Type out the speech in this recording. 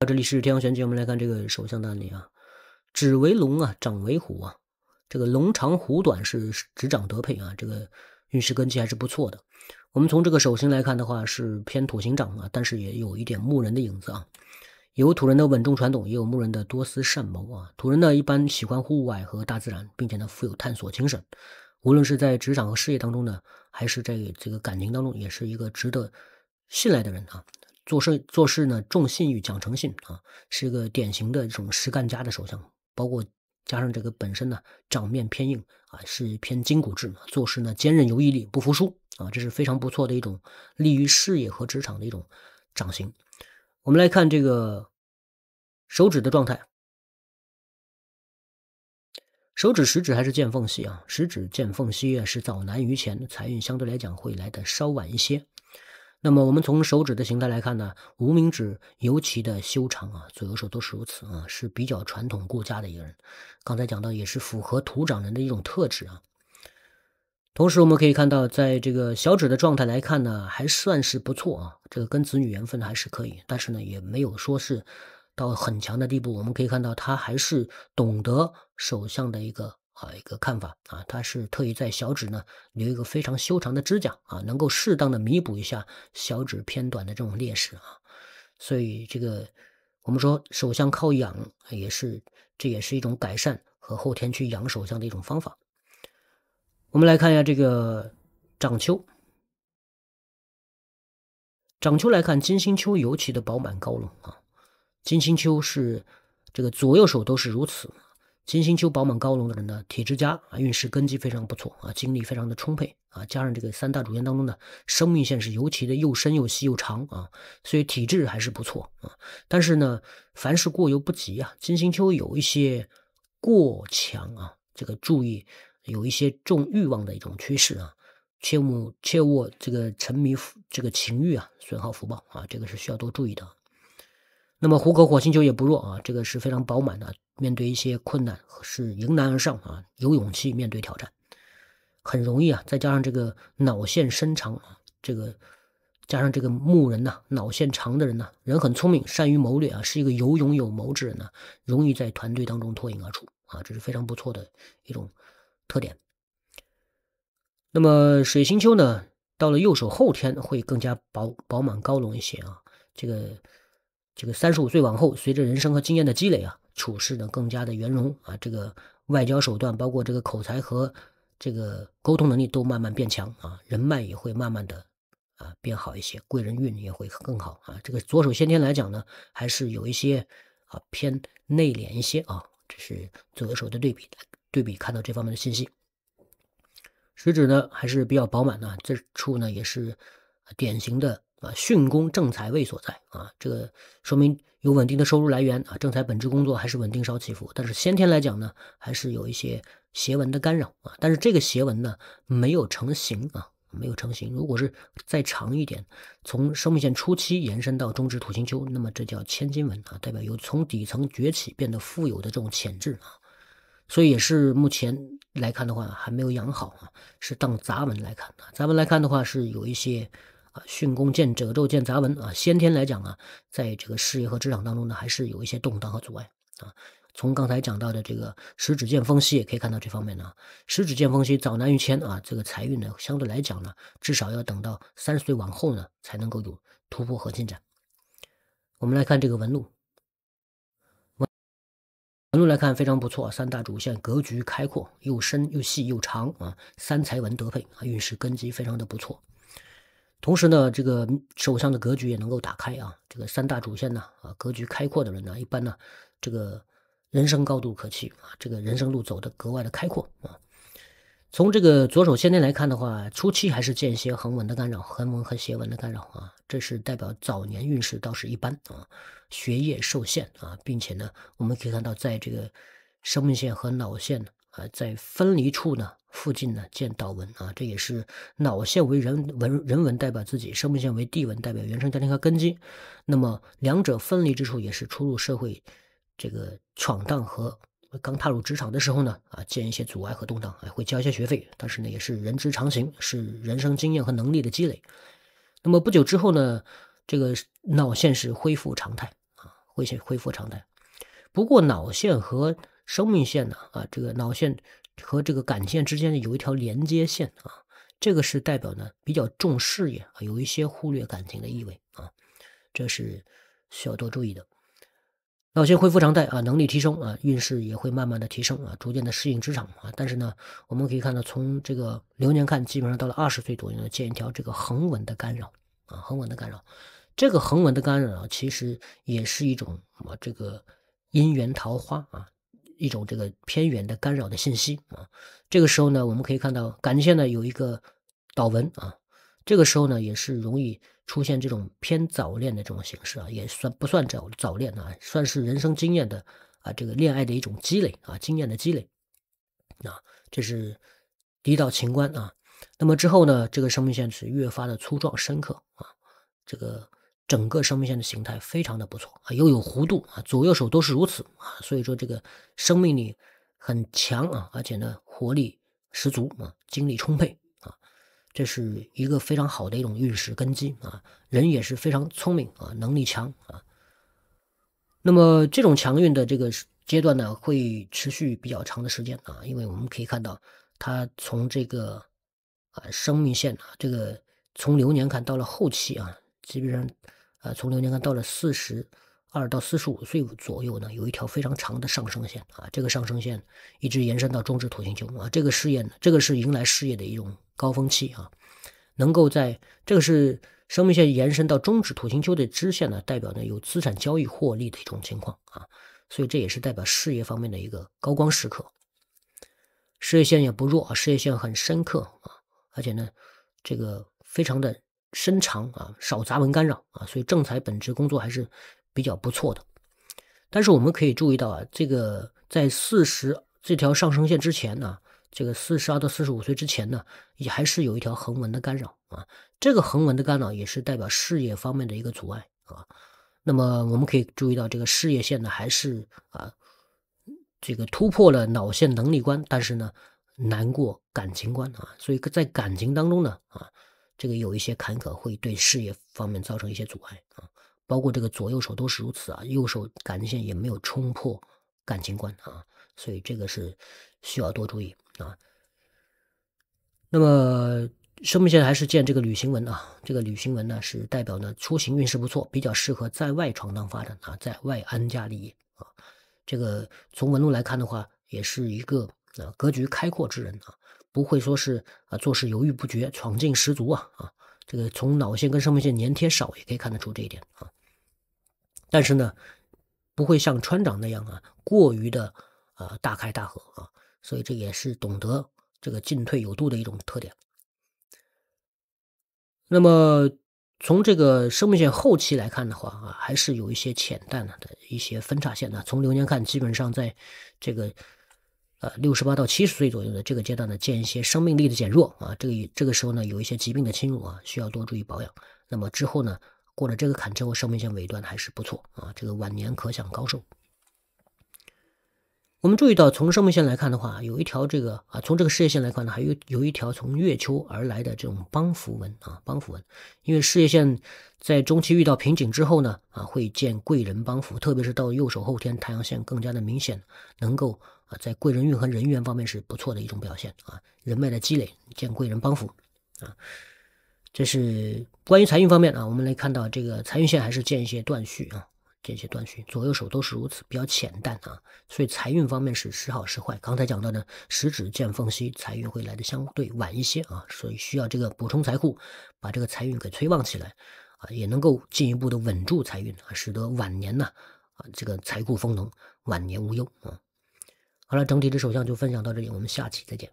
啊，这里是天象玄机。我们来看这个手相的案例啊，指为龙啊，掌为虎啊，这个龙长虎短是指掌得配啊，这个运势根基还是不错的。我们从这个手型来看的话，是偏土型掌啊，但是也有一点木人的影子啊，有土人的稳重传统，也有木人的多思善谋啊。土人呢，一般喜欢户外和大自然，并且呢，富有探索精神。无论是在职场和事业当中呢，还是在这个感情当中，也是一个值得信赖的人啊。做事做事呢，重信誉、讲诚信啊，是个典型的这种实干家的手相。包括加上这个本身呢，掌面偏硬啊，是偏筋骨质。做事呢，坚韧有毅力，不服输啊，这是非常不错的一种利于事业和职场的一种掌型。我们来看这个手指的状态，手指食指还是见缝隙啊，食指见缝隙啊，是早男于前，财运相对来讲会来的稍晚一些。那么我们从手指的形态来看呢，无名指尤其的修长啊，左右手都是如此啊，是比较传统顾家的一个人。刚才讲到也是符合土长人的一种特质啊。同时我们可以看到，在这个小指的状态来看呢，还算是不错啊，这个跟子女缘分还是可以，但是呢也没有说是到很强的地步。我们可以看到他还是懂得手相的一个。啊一个看法啊！他是特意在小指呢留一个非常修长的指甲啊，能够适当的弥补一下小指偏短的这种劣势啊。所以这个我们说手相靠养也是，这也是一种改善和后天去养手相的一种方法。我们来看一下这个掌丘，掌丘来看金星丘尤其的饱满高隆啊，金星丘是这个左右手都是如此。金星丘饱满高隆的人呢，体质佳啊，运势根基非常不错啊，精力非常的充沛啊，加上这个三大主线当中的生命线是尤其的又深又细又长啊，所以体质还是不错啊。但是呢，凡事过犹不及啊，金星丘有一些过强啊，这个注意有一些重欲望的一种趋势啊，切勿切勿这个沉迷这个情欲啊，损耗福报啊，这个是需要多注意的。那么虎口火星丘也不弱啊，这个是非常饱满的。面对一些困难是迎难而上啊，有勇气面对挑战，很容易啊。再加上这个脑线伸长啊，这个加上这个木人呐，脑线长的人呐，人很聪明，善于谋略啊，是一个有勇有谋之人呢，容易在团队当中脱颖而出啊，这是非常不错的一种特点。那么水星丘呢，到了右手后天会更加饱饱满高隆一些啊。这个这个三十五岁往后，随着人生和经验的积累啊。处事呢更加的圆融啊，这个外交手段，包括这个口才和这个沟通能力都慢慢变强啊，人脉也会慢慢的啊变好一些，贵人运也会更好啊。这个左手先天来讲呢，还是有一些啊偏内敛一些啊，这是左手的对比，对比看到这方面的信息。食指呢还是比较饱满的，这处呢也是典型的啊巽宫正财位所在啊，这个说明。有稳定的收入来源啊，正财本职工作还是稳定少起伏，但是先天来讲呢，还是有一些斜纹的干扰啊。但是这个斜纹呢，没有成型啊，没有成型。如果是再长一点，从生命线初期延伸到中指土星丘，那么这叫千金纹啊，代表有从底层崛起变得富有的这种潜质啊。所以也是目前来看的话，还没有养好啊，是当杂纹来看啊。杂纹来看的话，是有一些。啊，巽宫见褶皱见杂纹啊，先天来讲啊，在这个事业和职场当中呢，还是有一些动荡和阻碍啊。从刚才讲到的这个食指见风息，也可以看到这方面呢，食指见风息早难于迁啊，这个财运呢，相对来讲呢，至少要等到三十岁往后呢，才能够有突破和进展。我们来看这个纹路，纹路来看非常不错，三大主线格局开阔，又深又细又长啊，三财纹得配啊，运势根基非常的不错。同时呢，这个手上的格局也能够打开啊。这个三大主线呢，啊，格局开阔的人呢，一般呢，这个人生高度可期啊，这个人生路走得格外的开阔啊。从这个左手先天来看的话，初期还是间歇横纹的干扰，横纹和斜纹的干扰啊，这是代表早年运势倒是一般啊，学业受限啊，并且呢，我们可以看到在这个生命线和脑线。呃，在分离处呢，附近呢见岛文啊，这也是脑线为人文人文代表自己，生命线为地文代表原生家庭和根基。那么两者分离之处也是初入社会，这个闯荡和刚踏入职场的时候呢，啊，见一些阻碍和动荡，哎，会交一些学费，但是呢，也是人之常情，是人生经验和能力的积累。那么不久之后呢，这个脑线是恢复常态啊，恢复恢复常态。不过脑线和生命线呢？啊，这个脑线和这个感线之间呢有一条连接线啊，这个是代表呢比较重视也啊有一些忽略感情的意味啊，这是需要多注意的。脑线恢复常态啊，能力提升啊，运势也会慢慢的提升啊，逐渐的适应职场啊。但是呢，我们可以看到从这个流年看，基本上到了二十岁左右呢，见一条这个横纹的干扰啊，横纹的干扰。这个横纹的干扰啊，其实也是一种啊这个姻缘桃花啊。一种这个偏远的干扰的信息啊，这个时候呢，我们可以看到感情线呢有一个导纹啊，这个时候呢也是容易出现这种偏早恋的这种形式啊，也算不算早早恋啊，算是人生经验的啊，这个恋爱的一种积累啊，经验的积累啊，这是第一道情关啊。那么之后呢，这个生命线是越发的粗壮深刻啊，这个。整个生命线的形态非常的不错啊，又有弧度啊，左右手都是如此啊，所以说这个生命力很强啊，而且呢活力十足啊，精力充沛啊，这是一个非常好的一种运势根基啊，人也是非常聪明啊，能力强啊。那么这种强运的这个阶段呢，会持续比较长的时间啊，因为我们可以看到，它从这个啊生命线啊，这个从流年看到了后期啊。基本上，啊，从六年干到了四十二到四十五岁左右呢，有一条非常长的上升线啊，这个上升线一直延伸到中指土星球啊，这个事业呢，这个是迎来事业的一种高峰期啊，能够在这个是生命线延伸到中指土星丘的支线呢，代表呢有资产交易获利的一种情况啊，所以这也是代表事业方面的一个高光时刻。事业线也不弱啊，事业线很深刻啊，而且呢，这个非常的。伸长啊，少杂文干扰啊，所以正财本职工作还是比较不错的。但是我们可以注意到啊，这个在四十这条上升线之前呢，这个四十二到四十五岁之前呢，也还是有一条横纹的干扰啊。这个横纹的干扰也是代表事业方面的一个阻碍啊。那么我们可以注意到，这个事业线呢，还是啊，这个突破了脑线能力关，但是呢，难过感情关啊。所以在感情当中呢，啊。这个有一些坎坷，会对事业方面造成一些阻碍啊，包括这个左右手都是如此啊。右手感情线也没有冲破感情关啊，所以这个是需要多注意啊。那么生命线还是见这个旅行纹啊，这个旅行纹呢是代表呢出行运势不错，比较适合在外闯荡发展啊，在外安家立业啊。这个从纹路来看的话，也是一个啊格局开阔之人啊。不会说是啊，做事犹豫不决，闯劲十足啊啊！这个从脑线跟生命线粘贴少也可以看得出这一点啊。但是呢，不会像川长那样啊，过于的啊大开大合啊，所以这也是懂得这个进退有度的一种特点。那么从这个生命线后期来看的话啊，还是有一些浅淡的的一些分叉线的。从流年看，基本上在这个。呃，六十八到七十岁左右的这个阶段呢，见一些生命力的减弱啊，这个这个时候呢，有一些疾病的侵入啊，需要多注意保养。那么之后呢，过了这个坎之后，生命线尾段还是不错啊，这个晚年可享高寿。我们注意到，从生命线来看的话，有一条这个啊，从这个事业线来看呢，还有有一条从月球而来的这种帮扶纹啊，帮扶纹。因为事业线在中期遇到瓶颈之后呢，啊会见贵人帮扶，特别是到右手后天太阳线更加的明显，能够啊在贵人运和人缘方面是不错的一种表现啊，人脉的积累见贵人帮扶啊。这是关于财运方面啊，我们来看到这个财运线还是见一些断续啊。这些断续，左右手都是如此，比较浅淡啊，所以财运方面是时好时坏。刚才讲到的食指见缝隙，财运会来的相对晚一些啊，所以需要这个补充财库，把这个财运给催旺起来，啊，也能够进一步的稳住财运啊，使得晚年呢，啊，这个财库丰隆，晚年无忧啊。好了，整体的手相就分享到这里，我们下期再见。